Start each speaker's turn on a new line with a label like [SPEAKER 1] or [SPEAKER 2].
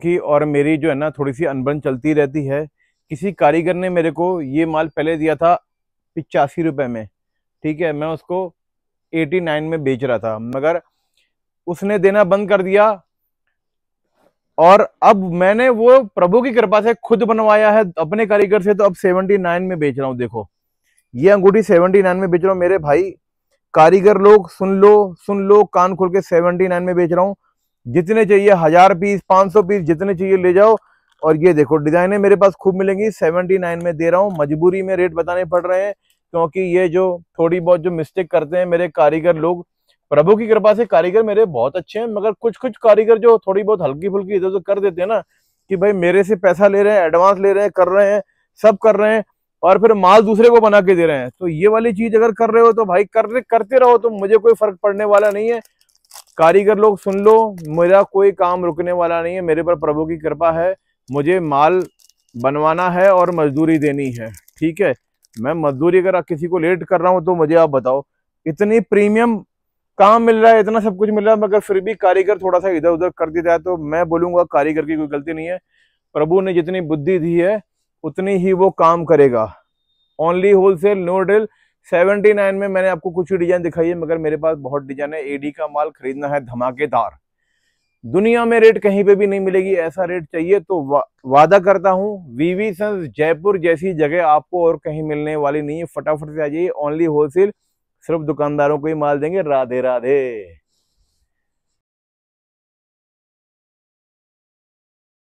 [SPEAKER 1] की और मेरी जो है ना थोड़ी सी अनबन चलती रहती है किसी कारीगर ने मेरे को ये माल पहले दिया था पिचासी रुपए में ठीक है मैं उसको 89 में बेच रहा था मगर उसने देना बंद कर दिया और अब मैंने वो प्रभु की कृपा से खुद बनवाया है अपने कारीगर से तो अब 79 में बेच रहा हूँ देखो ये अंगूठी 79 में बेच रहा हूँ मेरे भाई कारीगर लोग सुन लो सुन लो कान खोल के नाइन में बेच रहा हूँ जितने चाहिए हजार पीस पांच सौ पीस जितने चाहिए ले जाओ और ये देखो डिजाइने मेरे पास खूब मिलेंगी सेवेंटी नाइन में दे रहा हूँ मजबूरी में रेट बताने पड़ रहे हैं क्योंकि ये जो थोड़ी बहुत जो मिस्टेक करते हैं मेरे कारीगर लोग प्रभु की कृपा से कारीगर मेरे बहुत अच्छे हैं मगर कुछ कुछ कारीगर जो थोड़ी बहुत हल्की फुल्की इधर उधर कर देते हैं ना कि भाई मेरे से पैसा ले रहे हैं एडवांस ले रहे हैं कर रहे हैं सब कर रहे हैं और फिर माल दूसरे को बना के दे रहे हैं तो ये वाली चीज अगर कर रहे हो तो भाई कर करते रहो तो मुझे कोई फर्क पड़ने वाला नहीं है कारीगर लोग सुन लो मेरा कोई काम रुकने वाला नहीं है मेरे पर प्रभु की कृपा है मुझे माल बनवाना है और मजदूरी देनी है ठीक है मैं मजदूरी अगर किसी को लेट कर रहा हूँ तो मुझे आप बताओ इतनी प्रीमियम काम मिल रहा है इतना सब कुछ मिल रहा है मगर फिर भी कारीगर थोड़ा सा इधर उधर कर दिया जाए तो मैं बोलूंगा कारीगर की कोई गलती नहीं है प्रभु ने जितनी बुद्धि दी है उतनी ही वो काम करेगा only wholesale no deal seventy nine में मैंने आपको कुछ ही डिजाइन दिखाई है मगर मेरे पास बहुत डिजाइन है एडी का माल खरीदना है धमाकेदार दुनिया में रेट कहीं पे भी नहीं मिलेगी ऐसा रेट चाहिए तो वा, वादा करता हूँ वीवी सन्स जयपुर जैसी जगह आपको और कहीं मिलने वाली नहीं है फटाफट से आ जाइए ओनली होलसेल सिर्फ दुकानदारों को ही माल देंगे राधे राधे